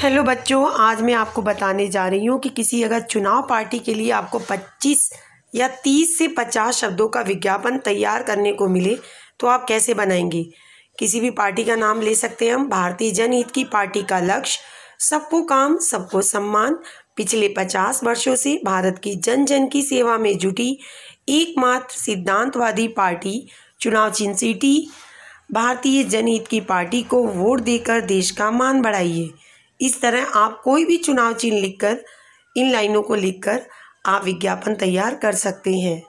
hello बच्चों आज मैं आपको बताने जा रही हूँ कि किसी अगर चुनाव पार्टी के लिए आपको 25 या 30 से 50 शब्दों का विज्ञापन तैयार करने को मिले तो आप कैसे बनाएंगे किसी भी पार्टी का नाम ले सकते हैं हम भारतीय जनहित की पार्टी का लक्ष्य सबको काम सबको सम्मान पिछले 50 वर्षों से भारत की जन जन की सेवा में जुटी एकमात्र सिद्धांतवादी पार्टी चुनाव चिन्ह सीटी भारतीय जनहित की पार्टी को वोट देकर देश का मान बढ़ाइए इस तरह आप कोई भी चुनाव चिन्ह लिखकर इन लाइनों को लिखकर आप विज्ञापन तैयार कर सकते हैं